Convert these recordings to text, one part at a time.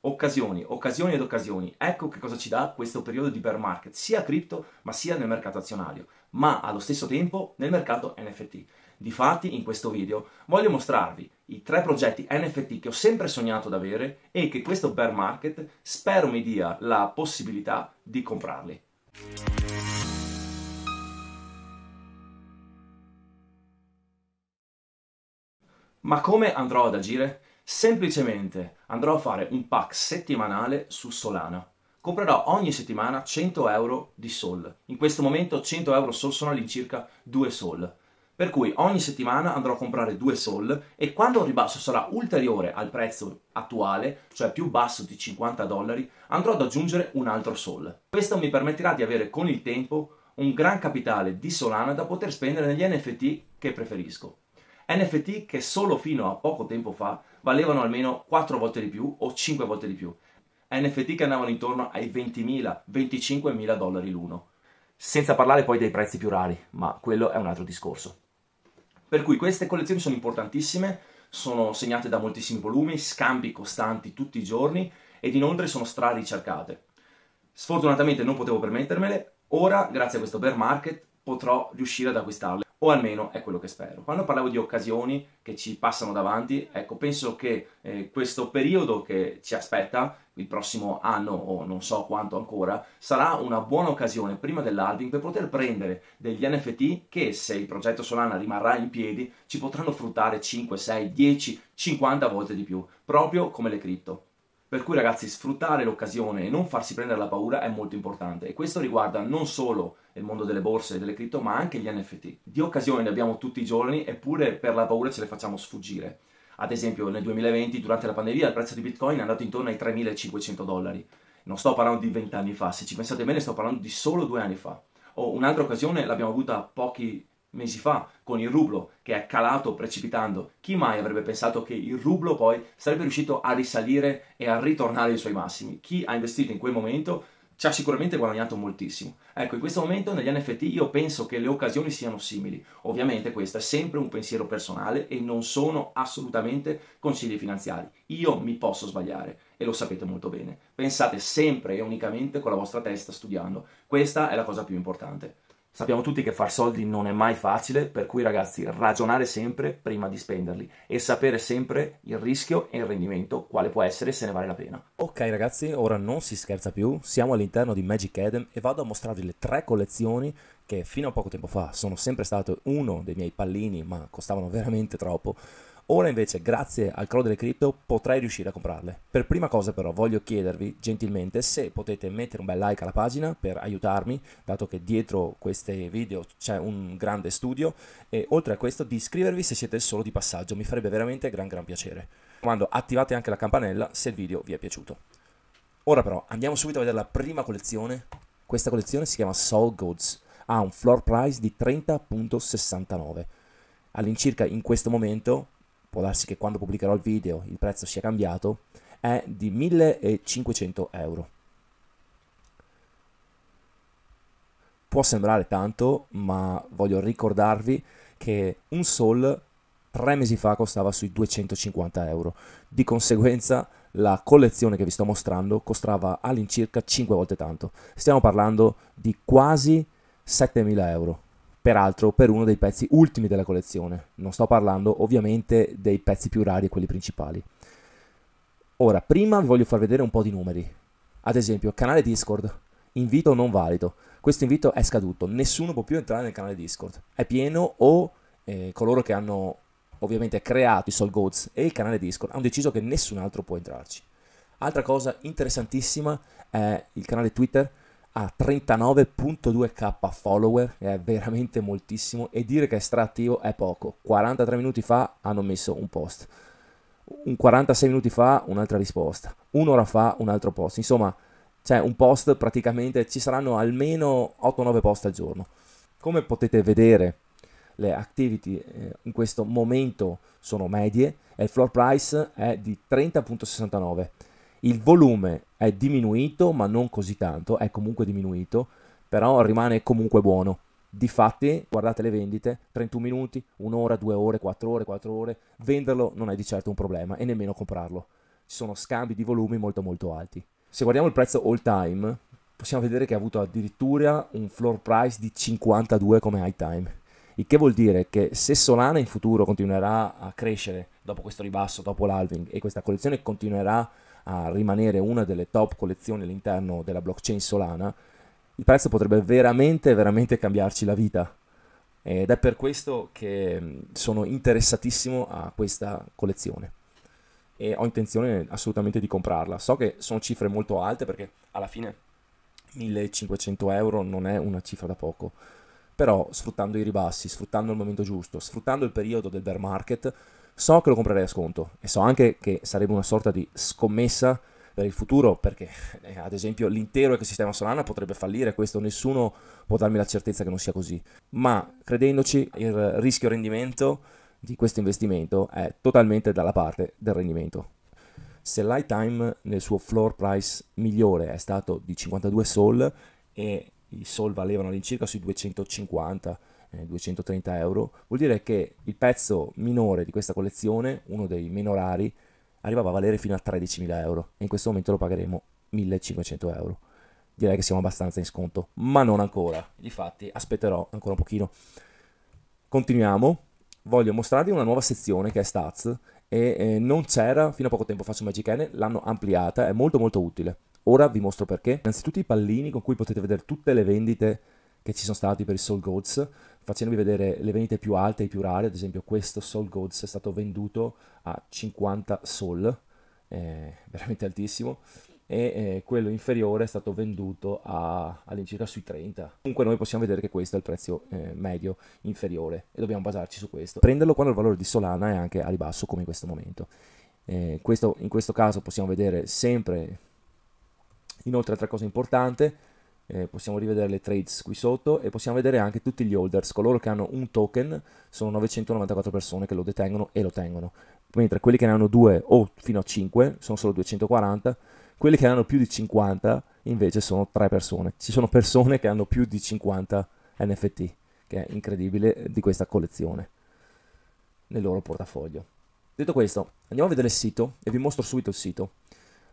Occasioni, occasioni ed occasioni. Ecco che cosa ci dà questo periodo di bear market, sia cripto ma sia nel mercato azionario, ma allo stesso tempo nel mercato NFT. Difatti, in questo video voglio mostrarvi i tre progetti NFT che ho sempre sognato di avere e che questo bear market spero mi dia la possibilità di comprarli. Ma come andrò ad agire? Semplicemente andrò a fare un pack settimanale su Solana. Comprerò ogni settimana 100 euro di Sol. In questo momento 100 euro Sol sono all'incirca 2 Sol. Per cui ogni settimana andrò a comprare 2 Sol e quando il ribasso sarà ulteriore al prezzo attuale, cioè più basso di 50 dollari, andrò ad aggiungere un altro Sol. Questo mi permetterà di avere con il tempo un gran capitale di Solana da poter spendere negli NFT che preferisco. NFT che solo fino a poco tempo fa valevano almeno 4 volte di più o 5 volte di più. NFT che andavano intorno ai 20.000, 25.000 dollari l'uno. Senza parlare poi dei prezzi più rari, ma quello è un altro discorso. Per cui queste collezioni sono importantissime, sono segnate da moltissimi volumi, scambi costanti tutti i giorni ed inoltre sono stra ricercate. Sfortunatamente non potevo permettermele, ora grazie a questo bear market potrò riuscire ad acquistarle o almeno è quello che spero. Quando parlavo di occasioni che ci passano davanti, ecco, penso che eh, questo periodo che ci aspetta, il prossimo anno o non so quanto ancora, sarà una buona occasione prima dell'halving per poter prendere degli NFT che se il progetto Solana rimarrà in piedi ci potranno fruttare 5, 6, 10, 50 volte di più, proprio come le cripto. Per cui ragazzi sfruttare l'occasione e non farsi prendere la paura è molto importante e questo riguarda non solo il mondo delle borse e delle cripto ma anche gli NFT. Di occasioni ne abbiamo tutti i giorni eppure per la paura ce le facciamo sfuggire. Ad esempio nel 2020 durante la pandemia il prezzo di Bitcoin è andato intorno ai 3.500 dollari. Non sto parlando di 20 anni fa, se ci pensate bene sto parlando di solo due anni fa. O oh, un'altra occasione l'abbiamo avuta pochi mesi fa con il rublo che è calato precipitando. Chi mai avrebbe pensato che il rublo poi sarebbe riuscito a risalire e a ritornare ai suoi massimi? Chi ha investito in quel momento ci ha sicuramente guadagnato moltissimo. Ecco, in questo momento negli NFT io penso che le occasioni siano simili. Ovviamente questo è sempre un pensiero personale e non sono assolutamente consigli finanziari. Io mi posso sbagliare e lo sapete molto bene. Pensate sempre e unicamente con la vostra testa studiando. Questa è la cosa più importante. Sappiamo tutti che far soldi non è mai facile, per cui ragazzi ragionare sempre prima di spenderli e sapere sempre il rischio e il rendimento, quale può essere se ne vale la pena. Ok ragazzi, ora non si scherza più, siamo all'interno di Magic Eden e vado a mostrarvi le tre collezioni che fino a poco tempo fa sono sempre stato uno dei miei pallini, ma costavano veramente troppo. Ora invece, grazie al crollo delle cripto, potrai riuscire a comprarle. Per prima cosa però voglio chiedervi gentilmente se potete mettere un bel like alla pagina per aiutarmi, dato che dietro questi video c'è un grande studio e oltre a questo di iscrivervi se siete solo di passaggio, mi farebbe veramente gran gran piacere. Quando attivate anche la campanella se il video vi è piaciuto. Ora però andiamo subito a vedere la prima collezione. Questa collezione si chiama Soul Goods, ha un floor price di 30.69. All'incirca in questo momento può darsi che quando pubblicherò il video il prezzo sia cambiato, è di 1500 euro. Può sembrare tanto, ma voglio ricordarvi che un Sol tre mesi fa costava sui 250 euro. Di conseguenza la collezione che vi sto mostrando costava all'incirca 5 volte tanto. Stiamo parlando di quasi 7.000 euro peraltro per uno dei pezzi ultimi della collezione. Non sto parlando ovviamente dei pezzi più rari e quelli principali. Ora, prima vi voglio far vedere un po' di numeri. Ad esempio, canale Discord, invito non valido. Questo invito è scaduto, nessuno può più entrare nel canale Discord. È pieno o eh, coloro che hanno ovviamente creato i Soul Goats e il canale Discord hanno deciso che nessun altro può entrarci. Altra cosa interessantissima è il canale Twitter ha 39.2k follower, è veramente moltissimo, e dire che è straattivo è poco. 43 minuti fa hanno messo un post, un 46 minuti fa un'altra risposta, un'ora fa un altro post. Insomma, c'è cioè, un post praticamente, ci saranno almeno 8-9 post al giorno. Come potete vedere, le activity eh, in questo momento sono medie e il floor price è di 30.69 il volume è diminuito, ma non così tanto, è comunque diminuito, però rimane comunque buono. Difatti, guardate le vendite, 31 minuti, un'ora, due ore, quattro ore, quattro ore, venderlo non è di certo un problema e nemmeno comprarlo. Ci sono scambi di volumi molto molto alti. Se guardiamo il prezzo all time, possiamo vedere che ha avuto addirittura un floor price di 52 come high time. Il che vuol dire che se Solana in futuro continuerà a crescere dopo questo ribasso, dopo l'alving, e questa collezione continuerà a a rimanere una delle top collezioni all'interno della blockchain Solana, il prezzo potrebbe veramente, veramente cambiarci la vita. Ed è per questo che mm, sono interessatissimo a questa collezione e ho intenzione assolutamente di comprarla. So che sono cifre molto alte perché alla fine 1500 euro non è una cifra da poco, però sfruttando i ribassi, sfruttando il momento giusto, sfruttando il periodo del bear market, so che lo comprerei a sconto e so anche che sarebbe una sorta di scommessa per il futuro perché eh, ad esempio l'intero ecosistema Solana potrebbe fallire, questo nessuno può darmi la certezza che non sia così, ma credendoci il rischio rendimento di questo investimento è totalmente dalla parte del rendimento. Se l'iTime nel suo floor price migliore è stato di 52 sol e i sol valevano all'incirca sui 250 230 eh, euro, vuol dire che il pezzo minore di questa collezione, uno dei meno rari, arrivava a valere fino a 13.000 euro e in questo momento lo pagheremo 1.500 euro. Direi che siamo abbastanza in sconto, ma non ancora. Difatti aspetterò ancora un pochino. Continuiamo. Voglio mostrarvi una nuova sezione che è Stats e eh, non c'era fino a poco tempo fa su Magic N, l'hanno ampliata, è molto molto utile. Ora vi mostro perché. Innanzitutto i pallini con cui potete vedere tutte le vendite che ci sono stati per i Soul Goats, facendovi vedere le vendite più alte e più rare, ad esempio questo Soul Goats è stato venduto a 50 Soul, eh, veramente altissimo, e eh, quello inferiore è stato venduto all'incirca sui 30. Comunque noi possiamo vedere che questo è il prezzo eh, medio inferiore e dobbiamo basarci su questo. Prenderlo quando il valore di Solana è anche a ribasso come in questo momento. Eh, questo, in questo caso possiamo vedere sempre... Inoltre altra cosa importante eh, possiamo rivedere le trades qui sotto e possiamo vedere anche tutti gli holders, coloro che hanno un token sono 994 persone che lo detengono e lo tengono, mentre quelli che ne hanno 2 o fino a 5 sono solo 240, quelli che ne hanno più di 50 invece sono 3 persone, ci sono persone che hanno più di 50 NFT, che è incredibile eh, di questa collezione nel loro portafoglio. Detto questo, andiamo a vedere il sito e vi mostro subito il sito.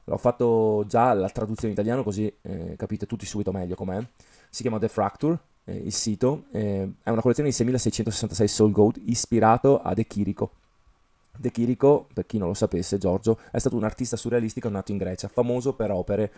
L'ho fatto già la traduzione in italiano così eh, capite tutti subito meglio com'è. Si chiama The Fracture, eh, il sito. Eh, è una collezione di 6666 Soul Gold ispirato a De Chirico. De Chirico, per chi non lo sapesse, Giorgio, è stato un artista surrealistico nato in Grecia, famoso per opere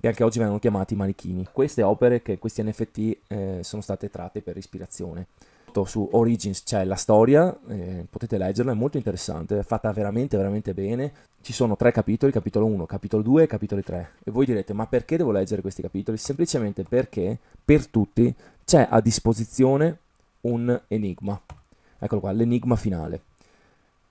che anche oggi vengono chiamate manichini. Queste opere che questi NFT eh, sono state tratte per ispirazione fatto su Origins c'è la storia, eh, potete leggerla, è molto interessante, è fatta veramente veramente bene. Ci sono tre capitoli, capitolo 1, capitolo 2 e capitolo 3. E voi direte, ma perché devo leggere questi capitoli? Semplicemente perché per tutti c'è a disposizione un enigma. Eccolo qua, l'enigma finale,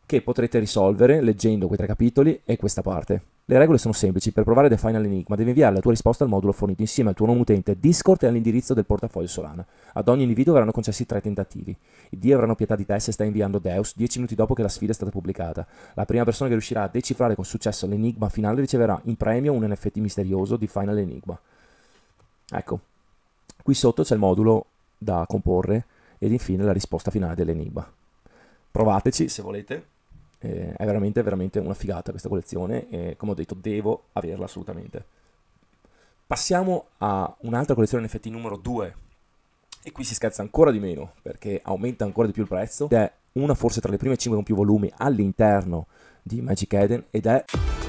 che potrete risolvere leggendo quei tre capitoli e questa parte. Le regole sono semplici, per provare The Final Enigma devi inviare la tua risposta al modulo fornito insieme al tuo nome utente Discord e all'indirizzo del portafoglio Solana. Ad ogni individuo verranno concessi tre tentativi. I D avranno pietà di te se stai inviando Deus 10 minuti dopo che la sfida è stata pubblicata. La prima persona che riuscirà a decifrare con successo l'enigma finale riceverà in premio un NFT misterioso di Final Enigma. Ecco, qui sotto c'è il modulo da comporre ed infine la risposta finale dell'enigma. Provateci se volete. Eh, è veramente, veramente una figata questa collezione e come ho detto devo averla assolutamente. Passiamo a un'altra collezione in effetti numero 2 e qui si scherza ancora di meno perché aumenta ancora di più il prezzo ed è una forse tra le prime 5 con più volumi all'interno di Magic Eden ed è...